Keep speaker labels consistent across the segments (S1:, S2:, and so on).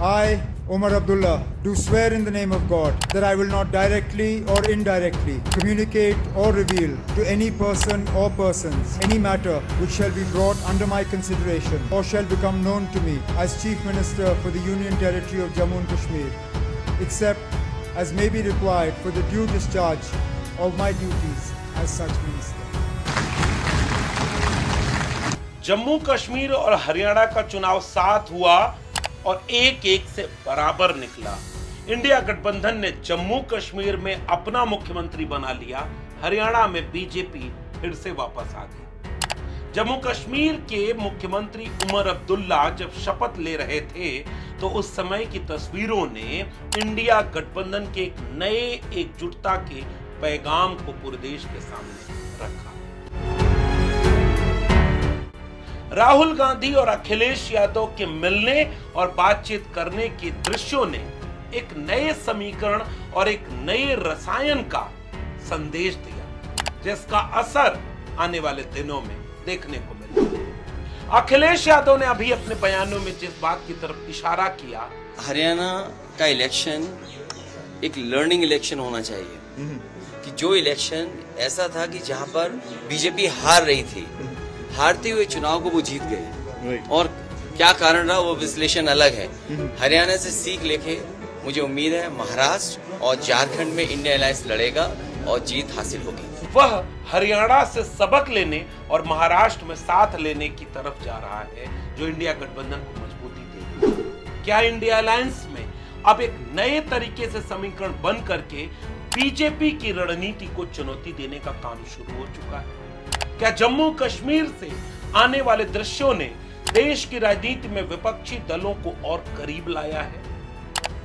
S1: I, Omar Abdullah, do swear in the name of God that I will not directly or indirectly communicate or reveal to any person or persons any matter which shall be brought under my consideration or shall become known to me as Chief Minister for the Union Territory of Jammu and Kashmir, except as may be required for the due discharge of my duties as such minister. Jammu Kashmir और हरियाणा का चुनाव साथ हुआ और एक एक से बराबर निकला इंडिया गठबंधन ने जम्मू कश्मीर में अपना मुख्यमंत्री बना लिया हरियाणा में बीजेपी फिर से वापस आ गई जम्मू कश्मीर के मुख्यमंत्री उमर अब्दुल्ला जब शपथ ले रहे थे तो उस समय की तस्वीरों ने इंडिया गठबंधन के एक नए एकजुटता के पैगाम को पूरे देश के सामने रखा राहुल गांधी और अखिलेश यादव के मिलने और बातचीत करने के दृश्यों ने एक नए समीकरण और एक नए रसायन का संदेश दिया जिसका असर आने वाले दिनों में देखने को मिला अखिलेश यादव ने अभी अपने बयानों में जिस बात की तरफ इशारा किया हरियाणा का इलेक्शन एक लर्निंग इलेक्शन होना चाहिए हम्म। कि जो इलेक्शन ऐसा था कि जहां पर बीजेपी हार रही थी हारते हुए चुनाव को वो जीत गए और क्या कारण रहा वो विश्लेषण अलग है हम्म। हरियाणा से सीख लेके मुझे उम्मीद है महाराष्ट्र और झारखंड में इंडिया अलायंस लड़ेगा और जीत हासिल होगी वह हरियाणा से सबक लेने और महाराष्ट्र में साथ लेने की तरफ जा रहा है जो इंडिया गठबंधन को मजबूती दे क्या इंडिया अलायंस में अब एक नए तरीके से समीकरण बन करके बीजेपी की रणनीति को चुनौती देने का काम शुरू हो चुका है क्या जम्मू कश्मीर से आने वाले दृश्यों ने देश की राजनीति में विपक्षी दलों को और करीब लाया है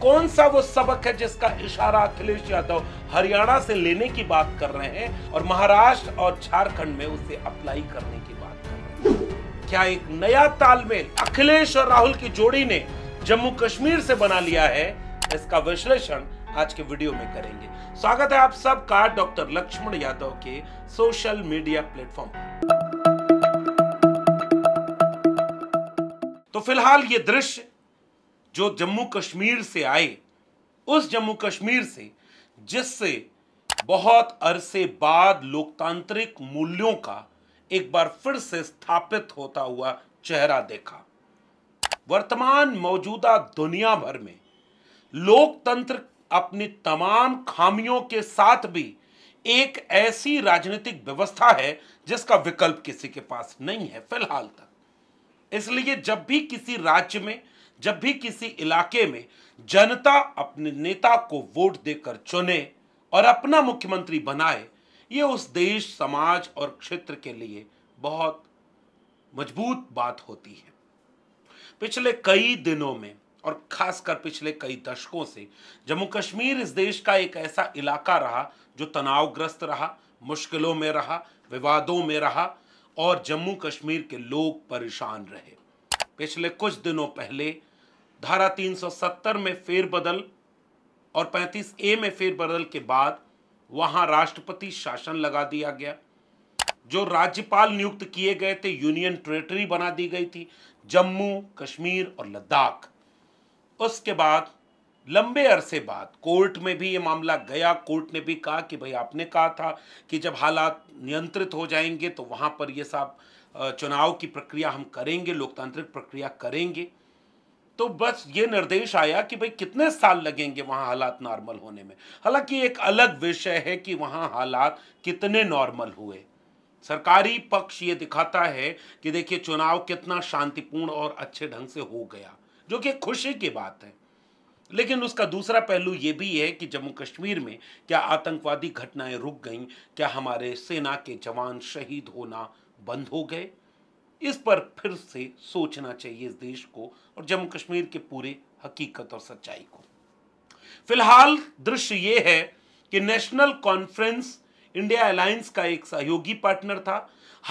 S1: कौन सा वो सबक है जिसका इशारा अखिलेश यादव हरियाणा से लेने की बात कर रहे हैं और महाराष्ट्र और झारखंड में उसे अप्लाई करने की बात कर रहे हैं क्या एक नया तालमेल अखिलेश और राहुल की जोड़ी ने जम्मू कश्मीर से बना लिया है इसका विश्लेषण आज के वीडियो में करेंगे स्वागत है आप सबका डॉक्टर लक्ष्मण यादव के सोशल मीडिया प्लेटफॉर्म तो फिलहाल ये दृश्य जो जम्मू कश्मीर से आए उस जम्मू कश्मीर से जिससे बहुत अरसे बाद लोकतांत्रिक मूल्यों का एक बार फिर से स्थापित होता हुआ चेहरा देखा वर्तमान मौजूदा दुनिया भर में लोकतंत्र अपनी तमाम खामियों के साथ भी एक ऐसी राजनीतिक व्यवस्था है जिसका विकल्प किसी के पास नहीं है फिलहाल तक इसलिए जब भी किसी राज्य में जब भी किसी इलाके में जनता अपने नेता को वोट देकर चुने और अपना मुख्यमंत्री बनाए ये उस देश समाज और क्षेत्र के लिए बहुत मजबूत बात होती है पिछले कई दिनों में और खासकर पिछले कई दशकों से जम्मू कश्मीर इस देश का एक ऐसा इलाका रहा जो तनावग्रस्त रहा मुश्किलों में रहा विवादों में रहा और जम्मू कश्मीर के लोग परेशान रहे पिछले कुछ दिनों पहले धारा 370 में फेरबदल और 35 ए में फेरबदल के बाद वहां राष्ट्रपति शासन लगा दिया गया जो राज्यपाल नियुक्त किए गए थे यूनियन टेरिटरी बना दी गई थी जम्मू कश्मीर और लद्दाख उसके बाद लंबे अरसे बाद कोर्ट में भी ये मामला गया कोर्ट ने भी कहा कि भाई आपने कहा था कि जब हालात नियंत्रित हो जाएंगे तो वहाँ पर ये सब चुनाव की प्रक्रिया हम करेंगे लोकतांत्रिक प्रक्रिया करेंगे तो बस ये निर्देश आया कि भाई कितने साल लगेंगे वहाँ हालात नॉर्मल होने में हालांकि एक अलग विषय है कि वहाँ हालात कितने नॉर्मल हुए सरकारी पक्ष ये दिखाता है कि देखिए चुनाव कितना शांतिपूर्ण और अच्छे ढंग से हो गया जो कि खुशी की बात है लेकिन उसका दूसरा पहलू ये भी है कि जम्मू कश्मीर में क्या आतंकवादी घटनाएं रुक गईं क्या हमारे सेना के जवान शहीद होना बंद हो गए इस पर फिर से सोचना चाहिए इस देश को और जम्मू कश्मीर के पूरे हकीकत और सच्चाई को फिलहाल दृश्य ये है कि नेशनल कॉन्फ्रेंस इंडिया अलायंस का एक सहयोगी पार्टनर था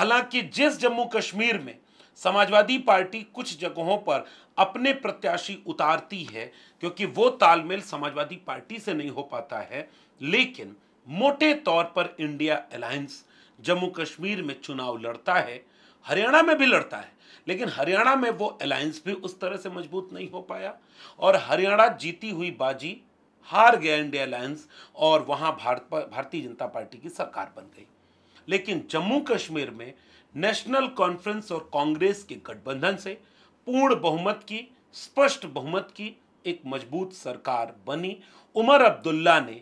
S1: हालांकि जिस जम्मू कश्मीर में समाजवादी पार्टी कुछ जगहों पर अपने प्रत्याशी उतारती है क्योंकि वो तालमेल समाजवादी पार्टी से नहीं हो पाता है लेकिन मोटे तौर पर इंडिया अलायंस जम्मू कश्मीर में चुनाव लड़ता है हरियाणा में भी लड़ता है लेकिन हरियाणा में वो अलायंस भी उस तरह से मजबूत नहीं हो पाया और हरियाणा जीती हुई बाजी हार गया इंडिया अलायंस और वहाँ भारत भारतीय जनता पार्टी की सरकार बन गई लेकिन जम्मू कश्मीर में नेशनल कॉन्फ्रेंस और कांग्रेस के गठबंधन से पूर्ण बहुमत की स्पष्ट बहुमत की एक मजबूत सरकार बनी उमर अब्दुल्ला ने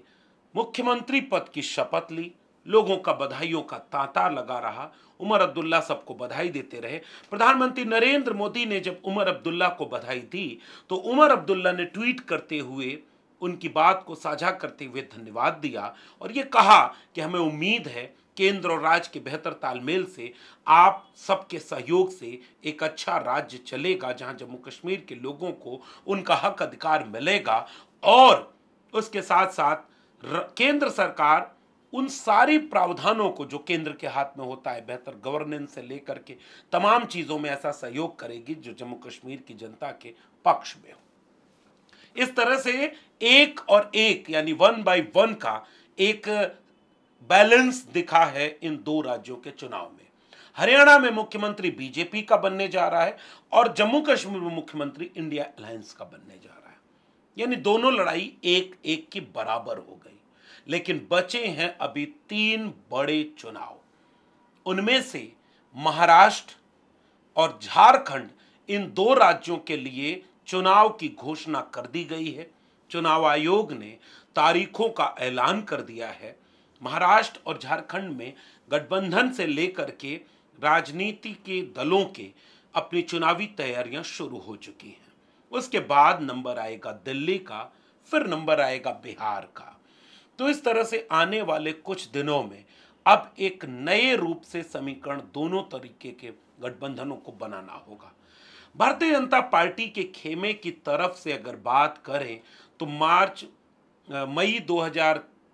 S1: मुख्यमंत्री पद की शपथ ली लोगों का बधाइयों का तांता लगा रहा उमर अब्दुल्ला सबको बधाई देते रहे प्रधानमंत्री नरेंद्र मोदी ने जब उमर अब्दुल्ला को बधाई दी तो उमर अब्दुल्ला ने ट्वीट करते हुए उनकी बात को साझा करते हुए धन्यवाद दिया और ये कहा कि हमें उम्मीद है केंद्र और राज्य के बेहतर तालमेल से आप सबके सहयोग से एक अच्छा राज्य चलेगा जहां जम्मू कश्मीर के लोगों को उनका हक अधिकार मिलेगा और उसके साथ साथ केंद्र सरकार उन सारी प्रावधानों को जो केंद्र के हाथ में होता है बेहतर गवर्नेंस से लेकर के तमाम चीज़ों में ऐसा सहयोग करेगी जो जम्मू कश्मीर की जनता के पक्ष में हो इस तरह से एक और एक यानी वन बाई वन का एक बैलेंस दिखा है इन दो राज्यों के चुनाव में हरियाणा में मुख्यमंत्री बीजेपी का बनने जा रहा है और जम्मू कश्मीर में मुख्यमंत्री इंडिया अलायंस का बनने जा रहा है यानी दोनों लड़ाई एक एक की बराबर हो गई लेकिन बचे हैं अभी तीन बड़े चुनाव उनमें से महाराष्ट्र और झारखंड इन दो राज्यों के लिए चुनाव की घोषणा कर दी गई है चुनाव आयोग ने तारीखों का ऐलान कर दिया है महाराष्ट्र और झारखंड में गठबंधन से लेकर के राजनीति के दलों के अपनी चुनावी तैयारियां शुरू हो चुकी हैं उसके बाद नंबर आएगा दिल्ली का फिर नंबर आएगा बिहार का तो इस तरह से आने वाले कुछ दिनों में अब एक नए रूप से समीकरण दोनों तरीके के गठबंधनों को बनाना होगा भारतीय जनता पार्टी के खेमे की तरफ से अगर बात करें तो मार्च मई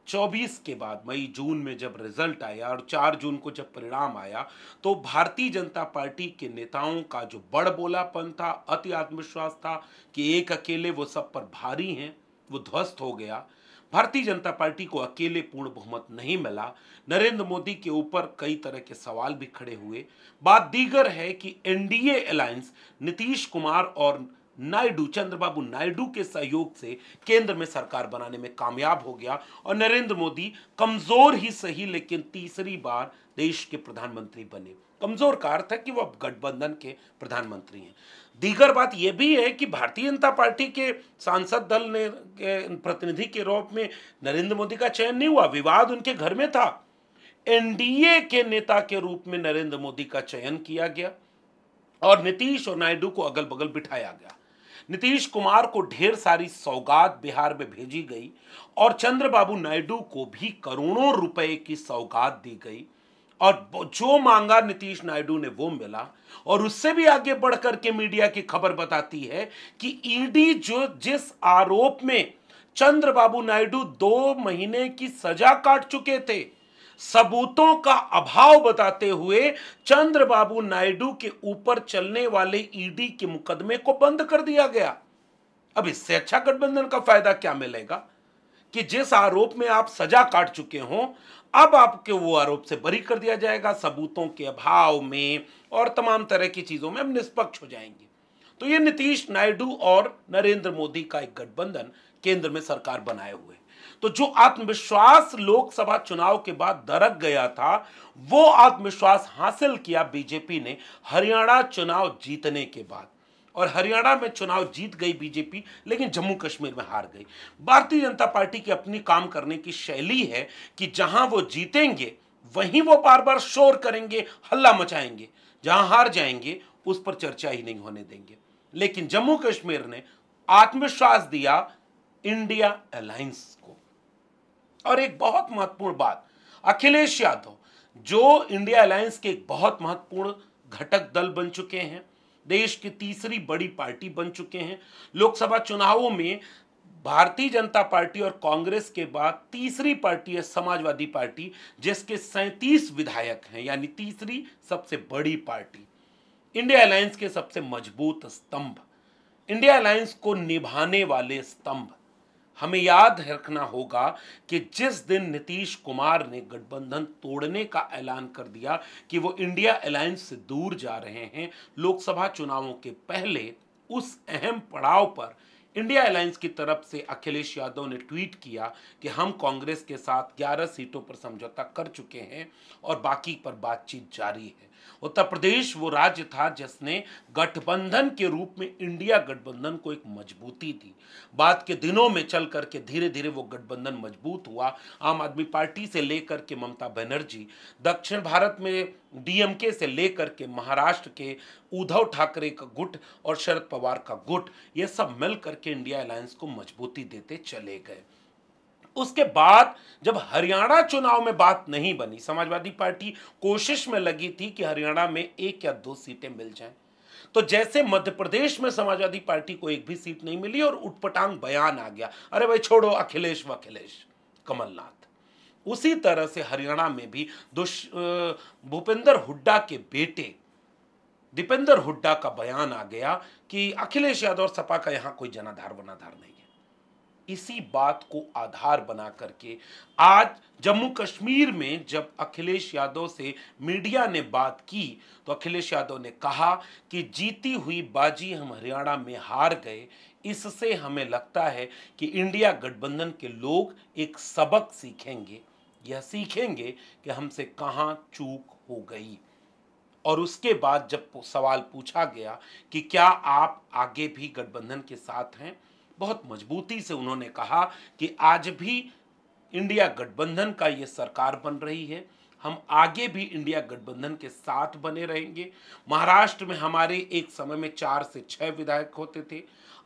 S1: 24 के बाद मई जून में जब रिजल्ट आया और 4 जून को जब परिणाम आया तो भारतीय जनता पार्टी के नेताओं का जो बड़ बोलापन था अति आत्मविश्वास था कि एक अकेले वो सब पर भारी हैं वो ध्वस्त हो गया भारतीय जनता पार्टी को अकेले पूर्ण बहुमत नहीं मिला नरेंद्र मोदी के ऊपर कई तरह के सवाल भी खड़े हुए बात दीगर है कि एनडीए अलायंस नीतीश कुमार और नायडू चंद्रबाबू नायडू के सहयोग से केंद्र में सरकार बनाने में कामयाब हो गया और नरेंद्र मोदी कमजोर ही सही लेकिन तीसरी बार देश के प्रधानमंत्री बने कमजोर का अर्थ है कि वो अब गठबंधन के प्रधानमंत्री हैं दीगर बात यह भी है कि भारतीय जनता पार्टी के सांसद दल ने प्रतिनिधि के रूप में नरेंद्र मोदी का चयन नहीं हुआ विवाद उनके घर में था एनडीए के नेता के रूप में नरेंद्र मोदी का चयन किया गया और नीतीश और नायडू को अगल बगल बिठाया गया नीतीश कुमार को ढेर सारी सौगात बिहार में भेजी गई और चंद्रबाबू नायडू को भी करोड़ों रुपए की सौगात दी गई और जो मांगा नीतीश नायडू ने वो मिला और उससे भी आगे बढ़ करके मीडिया की खबर बताती है कि ईडी जो जिस आरोप में चंद्रबाबू नायडू दो महीने की सजा काट चुके थे सबूतों का अभाव बताते हुए चंद्रबाबू नायडू के ऊपर चलने वाले ईडी के मुकदमे को बंद कर दिया गया अब इससे अच्छा गठबंधन का फायदा क्या मिलेगा कि जिस आरोप में आप सजा काट चुके हों अब आपके वो आरोप से बरी कर दिया जाएगा सबूतों के अभाव में और तमाम तरह की चीजों में निष्पक्ष हो जाएंगे तो ये नीतीश नायडू और नरेंद्र मोदी का एक गठबंधन केंद्र में सरकार बनाए हुए तो जो आत्मविश्वास लोकसभा चुनाव के बाद दरक गया था वो आत्मविश्वास हासिल किया बीजेपी ने हरियाणा चुनाव जीतने के बाद और हरियाणा में चुनाव जीत गई बीजेपी लेकिन जम्मू कश्मीर में हार गई भारतीय जनता पार्टी की अपनी काम करने की शैली है कि जहां वो जीतेंगे वहीं वो बार बार शोर करेंगे हल्ला मचाएंगे जहां हार जाएंगे उस पर चर्चा ही नहीं होने देंगे लेकिन जम्मू कश्मीर ने आत्मविश्वास दिया इंडिया अलायंस को और एक बहुत महत्वपूर्ण बात अखिलेश यादव जो इंडिया अलायंस के एक बहुत महत्वपूर्ण घटक दल बन चुके हैं देश की तीसरी बड़ी पार्टी बन चुके हैं लोकसभा चुनावों में भारतीय जनता पार्टी और कांग्रेस के बाद तीसरी पार्टी है समाजवादी पार्टी जिसके सैंतीस विधायक हैं यानी तीसरी सबसे बड़ी पार्टी इंडिया अलायंस के सबसे मजबूत स्तंभ इंडिया अलायंस को निभाने वाले स्तंभ हमें याद रखना होगा कि जिस दिन नीतीश कुमार ने गठबंधन तोड़ने का ऐलान कर दिया कि वो इंडिया अलायंस से दूर जा रहे हैं लोकसभा चुनावों के पहले उस अहम पड़ाव पर इंडिया अलायंस की तरफ से अखिलेश यादव ने ट्वीट किया कि हम कांग्रेस के साथ 11 सीटों पर समझौता कर चुके हैं और बाकी पर बातचीत जारी है उत्तर प्रदेश वो राज्य था जिसने गठबंधन के रूप में इंडिया गठबंधन को एक मजबूती दी बाद के दिनों में चल करके धीरे धीरे वो गठबंधन मजबूत हुआ आम आदमी पार्टी से लेकर के ममता बनर्जी दक्षिण भारत में डीएमके से लेकर के महाराष्ट्र के उद्धव ठाकरे का गुट और शरद पवार का गुट ये सब मिल करके इंडिया अलायंस को मजबूती देते चले गए उसके बाद जब हरियाणा चुनाव में बात नहीं बनी समाजवादी पार्टी कोशिश में लगी थी कि हरियाणा में एक या दो सीटें मिल जाएं तो जैसे मध्य प्रदेश में समाजवादी पार्टी को एक भी सीट नहीं मिली और उटपटांग बयान आ गया अरे भाई छोड़ो अखिलेश व अखिलेश कमलनाथ उसी तरह से हरियाणा में भी दुष भूपेंद्र हुड्डा के बेटे दीपेंद्र हुड्डा का बयान आ गया कि अखिलेश यादव और सपा का यहाँ कोई जनाधार वनाधार नहीं है इसी बात को आधार बना करके आज जम्मू कश्मीर में जब अखिलेश यादव से मीडिया ने बात की तो अखिलेश यादव ने कहा कि जीती हुई बाजी हम हरियाणा में हार गए इससे हमें लगता है कि इंडिया गठबंधन के लोग एक सबक सीखेंगे यह सीखेंगे कि हमसे कहाँ चूक हो गई और उसके बाद जब सवाल पूछा गया कि क्या आप आगे भी गठबंधन के साथ हैं बहुत मजबूती से उन्होंने कहा कि आज भी इंडिया गठबंधन का ये सरकार बन रही है हम आगे भी इंडिया गठबंधन के साथ बने रहेंगे महाराष्ट्र में हमारे एक समय में चार से छह विधायक होते थे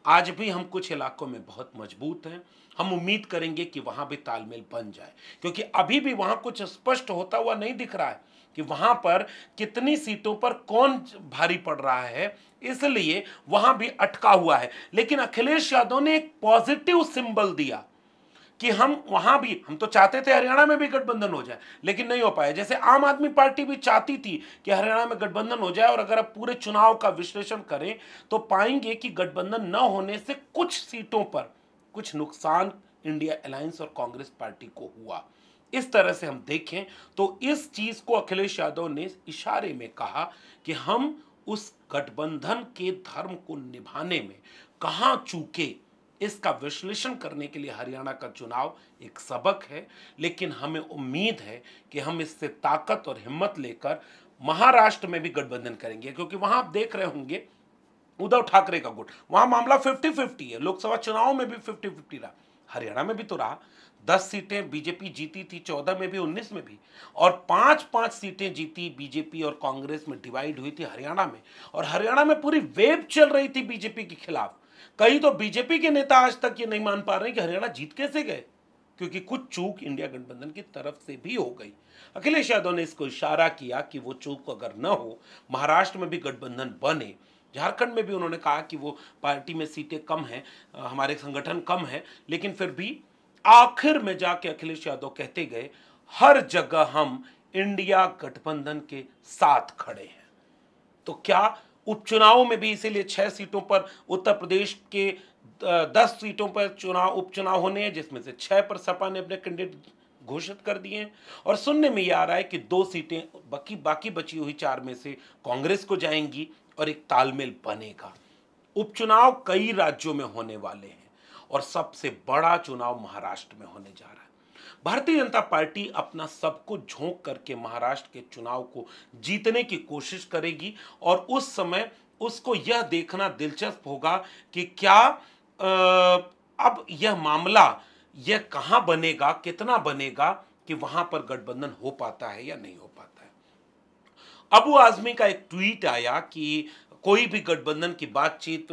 S1: आज भी हम कुछ इलाकों में बहुत मजबूत हैं हम उम्मीद करेंगे कि वहाँ भी तालमेल बन जाए क्योंकि अभी भी वहाँ कुछ स्पष्ट होता हुआ नहीं दिख रहा है कि वहाँ पर कितनी सीटों पर कौन भारी पड़ रहा है इसलिए वहाँ भी अटका हुआ है लेकिन अखिलेश यादव ने एक पॉजिटिव सिंबल दिया कि हम वहां भी हम तो चाहते थे हरियाणा में भी गठबंधन हो जाए लेकिन नहीं हो पाया जैसे आम आदमी पार्टी भी चाहती थी कि हरियाणा में गठबंधन हो जाए और अगर आप पूरे चुनाव का विश्लेषण करें तो पाएंगे कि गठबंधन न होने से कुछ सीटों पर कुछ नुकसान इंडिया अलायंस और कांग्रेस पार्टी को हुआ इस तरह से हम देखें तो इस चीज को अखिलेश यादव ने इशारे में कहा कि हम उस गठबंधन के धर्म को निभाने में कहा चूके इसका विश्लेषण करने के लिए हरियाणा का चुनाव एक सबक है लेकिन हमें उम्मीद है कि हम इससे ताकत और हिम्मत लेकर महाराष्ट्र में भी गठबंधन करेंगे क्योंकि वहां आप देख रहे होंगे उद्धव ठाकरे का गुट वहां मामला फिफ्टी फिफ्टी है लोकसभा चुनाव में भी फिफ्टी फिफ्टी रहा हरियाणा में भी तो रहा दस सीटें बीजेपी जीती थी चौदह में भी उन्नीस में भी और पांच पांच सीटें जीती बीजेपी और कांग्रेस में डिवाइड हुई थी हरियाणा में और हरियाणा में पूरी वेब चल रही थी बीजेपी के खिलाफ कहीं तो बीजेपी के नेता आज तक ये नहीं मान पा रहे कि हरियाणा जीत कैसे गए क्योंकि कुछ चूक इंडिया गठबंधन की तरफ से भी हो गई अखिलेश यादव ने इसको इशारा किया कि वो चूक अगर न हो महाराष्ट्र में भी गठबंधन बने झारखंड में भी उन्होंने कहा कि वो पार्टी में सीटें कम हैं हमारे संगठन कम है लेकिन फिर भी आखिर में जाके अखिलेश यादव कहते गए हर जगह हम इंडिया गठबंधन के साथ खड़े हैं तो क्या उपचुनावों में भी इसीलिए छह सीटों पर उत्तर प्रदेश के दस सीटों पर चुनाव उपचुनाव होने हैं जिसमें से छह पर सपा ने अपने कैंडिडेट घोषित कर दिए हैं और सुनने में ये आ रहा है कि दो सीटें बाकी बाकी बची हुई चार में से कांग्रेस को जाएंगी और एक तालमेल बनेगा उपचुनाव कई राज्यों में होने वाले हैं और सबसे बड़ा चुनाव महाराष्ट्र में होने जा रहा है भारतीय जनता पार्टी अपना सब कुछ झोंक करके महाराष्ट्र के चुनाव को जीतने की कोशिश करेगी और उस समय उसको यह देखना दिलचस्प होगा कि क्या अब यह मामला यह कहां बनेगा कितना बनेगा कि वहां पर गठबंधन हो पाता है या नहीं हो पाता है अबू आजमी का एक ट्वीट आया कि कोई भी गठबंधन की बातचीत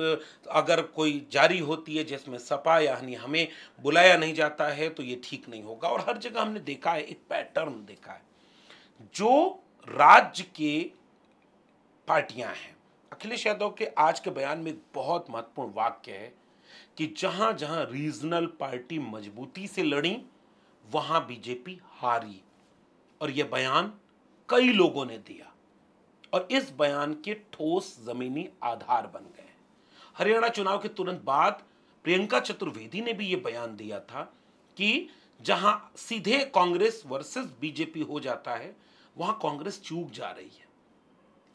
S1: अगर कोई जारी होती है जिसमें सपा यानी हमें बुलाया नहीं जाता है तो ये ठीक नहीं होगा और हर जगह हमने देखा है एक पैटर्न देखा है जो राज्य के पार्टियां हैं अखिलेश यादव के आज के बयान में एक बहुत महत्वपूर्ण वाक्य है कि जहां जहां रीजनल पार्टी मजबूती से लड़ी वहां बीजेपी हारी और यह बयान कई लोगों ने दिया और इस बयान के ठोस जमीनी आधार बन गए हरियाणा चुनाव के तुरंत बाद प्रियंका चतुर्वेदी ने भी ये बयान दिया था कि जहां सीधे कांग्रेस वर्सेस बीजेपी हो जाता है वहां कांग्रेस चूक जा रही है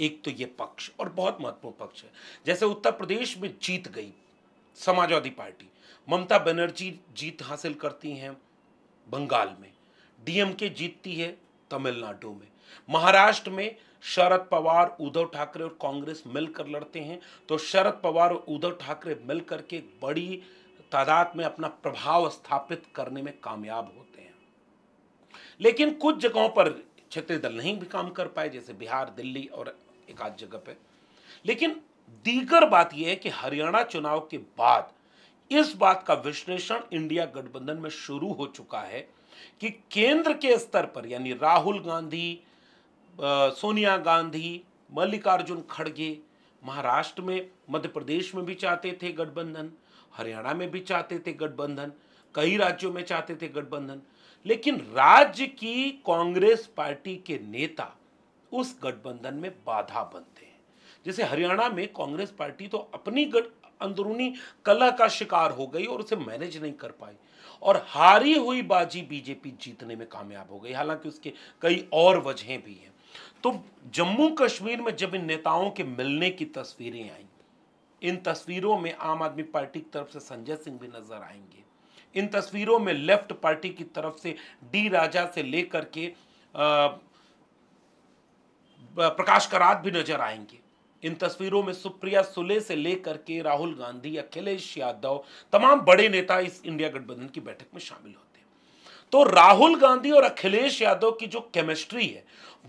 S1: एक तो ये पक्ष और बहुत महत्वपूर्ण पक्ष है जैसे उत्तर प्रदेश में जीत गई समाजवादी पार्टी ममता बनर्जी जीत हासिल करती हैं बंगाल में डीएमके जीतती है तमिलनाडु में महाराष्ट्र में शरद पवार उद्धव ठाकरे और कांग्रेस मिलकर लड़ते हैं तो शरद पवार और उद्धव ठाकरे मिलकर के बड़ी तादाद में अपना प्रभाव स्थापित करने में कामयाब होते हैं लेकिन कुछ जगहों पर क्षेत्रीय दल नहीं भी काम कर पाए जैसे बिहार दिल्ली और एक आध जगह पे लेकिन दीगर बात यह है कि हरियाणा चुनाव के बाद इस बात का विश्लेषण इंडिया गठबंधन में शुरू हो चुका है कि केंद्र के स्तर पर यानी राहुल गांधी सोनिया गांधी मल्लिकार्जुन खड़गे महाराष्ट्र में मध्य प्रदेश में भी चाहते थे गठबंधन हरियाणा में भी चाहते थे गठबंधन कई राज्यों में चाहते थे गठबंधन लेकिन राज्य की कांग्रेस पार्टी के नेता उस गठबंधन में बाधा बनते हैं जैसे हरियाणा में कांग्रेस पार्टी तो अपनी अंदरूनी कला का शिकार हो गई और उसे मैनेज नहीं कर पाई और हारी हुई बाजी बीजेपी जीतने में कामयाब हो गई हालांकि उसके कई और वजहें भी हैं तो जम्मू कश्मीर में जब इन नेताओं के मिलने की तस्वीरें आई इन तस्वीरों में आम आदमी पार्टी की तरफ से संजय सिंह भी नजर आएंगे इन तस्वीरों में लेफ्ट पार्टी की तरफ से डी राजा से लेकर के प्रकाश करात भी नजर आएंगे इन तस्वीरों में सुप्रिया सुले से लेकर के राहुल गांधी अखिलेश यादव तमाम बड़े नेता इस इंडिया गठबंधन की बैठक में शामिल होते तो राहुल गांधी और अखिलेश यादव की जो केमिस्ट्री है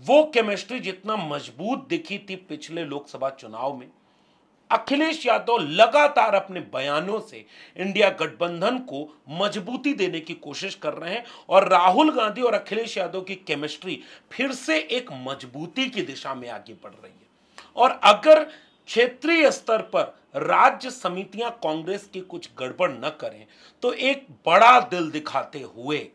S1: वो केमिस्ट्री जितना मजबूत दिखी थी पिछले लोकसभा चुनाव में अखिलेश यादव लगातार अपने बयानों से इंडिया गठबंधन को मजबूती देने की कोशिश कर रहे हैं और राहुल गांधी और अखिलेश यादव की केमिस्ट्री फिर से एक मजबूती की दिशा में आगे बढ़ रही है और अगर क्षेत्रीय स्तर पर राज्य समितियां कांग्रेस की कुछ गड़बड़ न करें तो एक बड़ा दिल दिखाते हुए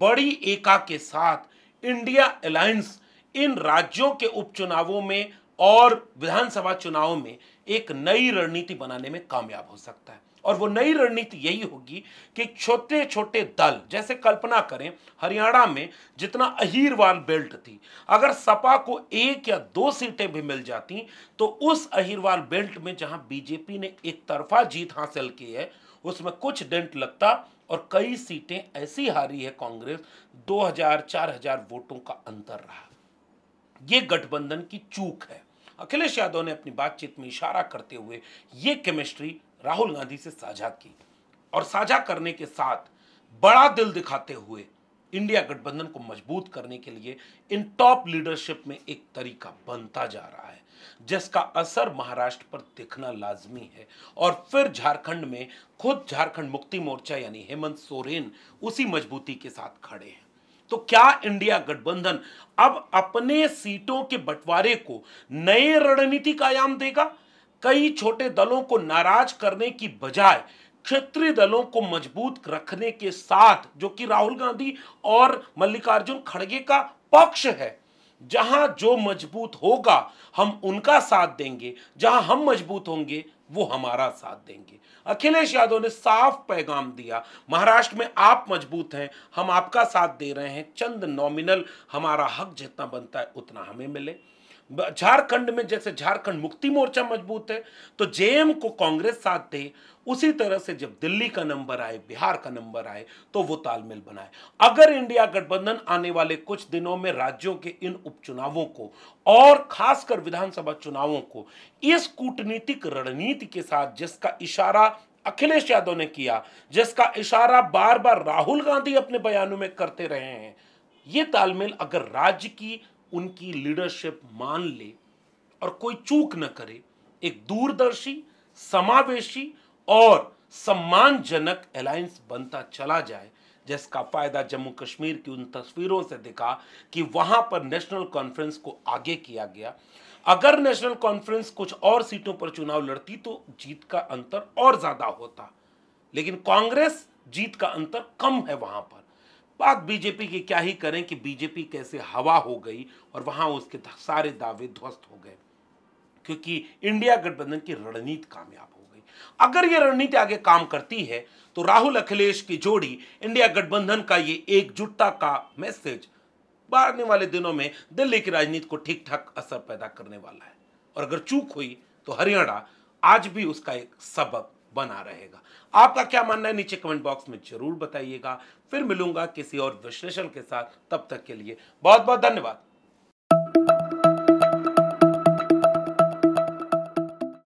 S1: बड़ी एका के साथ इंडिया अलायंस इन राज्यों के उपचुनावों में और विधानसभा चुनावों में एक नई रणनीति बनाने में कामयाब हो सकता है और वो नई रणनीति यही होगी कि छोटे छोटे दल जैसे कल्पना करें हरियाणा में जितना अहिरवाल बेल्ट थी अगर सपा को एक या दो सीटें भी मिल जाती तो उस अहिरवाल बेल्ट में जहां बीजेपी ने एक तरफा जीत हासिल की है उसमें कुछ डेंट लगता और कई सीटें ऐसी हारी है कांग्रेस 2000-4000 वोटों का अंतर रहा ये गठबंधन की चूक है अखिलेश यादव ने अपनी बातचीत में इशारा करते हुए ये केमिस्ट्री राहुल गांधी से साझा की और साझा करने के साथ बड़ा दिल दिखाते हुए इंडिया गठबंधन को मजबूत करने के लिए इन टॉप लीडरशिप में एक तरीका बनता जा रहा है जिसका असर महाराष्ट्र पर दिखना लाजमी है और फिर झारखंड में खुद झारखंड मुक्ति मोर्चा यानी हेमंत सोरेन उसी मजबूती के साथ खड़े हैं तो क्या इंडिया गठबंधन अब अपने सीटों के बंटवारे को नए रणनीतिक आयाम देगा कई छोटे दलों को नाराज करने की बजाय क्षेत्रीय दलों को मजबूत रखने के साथ जो कि राहुल गांधी और मल्लिकार्जुन खड़गे का पक्ष है जहां जो मजबूत होगा हम उनका साथ देंगे जहां हम मजबूत होंगे वो हमारा साथ देंगे अखिलेश यादव ने साफ पैगाम दिया महाराष्ट्र में आप मजबूत हैं हम आपका साथ दे रहे हैं चंद नॉमिनल हमारा हक जितना बनता है उतना हमें मिले झारखंड में जैसे झारखंड मुक्ति मोर्चा मजबूत है तो जेएम को कांग्रेस साथ दे उसी तरह से जब दिल्ली का नंबर आए बिहार का नंबर आए तो वो तालमेल बनाए अगर इंडिया गठबंधन आने वाले कुछ दिनों में राज्यों के इन उपचुनावों को और खासकर विधानसभा चुनावों को इस कूटनीतिक रणनीति के साथ जिसका इशारा अखिलेश यादव ने किया जिसका इशारा बार बार राहुल गांधी अपने बयानों में करते रहे हैं ये तालमेल अगर राज्य की उनकी लीडरशिप मान ले और कोई चूक न करे एक दूरदर्शी समावेशी और सम्मानजनक अलायंस बनता चला जाए जिसका फायदा जम्मू कश्मीर की उन तस्वीरों से दिखा कि वहां पर नेशनल कॉन्फ्रेंस को आगे किया गया अगर नेशनल कॉन्फ्रेंस कुछ और सीटों पर चुनाव लड़ती तो जीत का अंतर और ज्यादा होता लेकिन कांग्रेस जीत का अंतर कम है वहां पर बात बीजेपी की क्या ही करें कि बीजेपी कैसे हवा हो गई और वहां उसके सारे दावे ध्वस्त हो गए क्योंकि इंडिया गठबंधन की रणनीति कामयाब हो गई अगर यह रणनीति आगे काम करती है तो राहुल अखिलेश की जोड़ी इंडिया गठबंधन का ये एकजुटता का मैसेज आने वाले दिनों में दिल्ली की राजनीति को ठीक ठाक असर पैदा करने वाला है और अगर चूक हुई तो हरियाणा आज भी उसका एक सबक बना रहेगा आपका क्या मानना है नीचे कमेंट बॉक्स में जरूर बताइएगा फिर मिलूंगा किसी और विश्लेषण के साथ तब तक के लिए बहुत बहुत धन्यवाद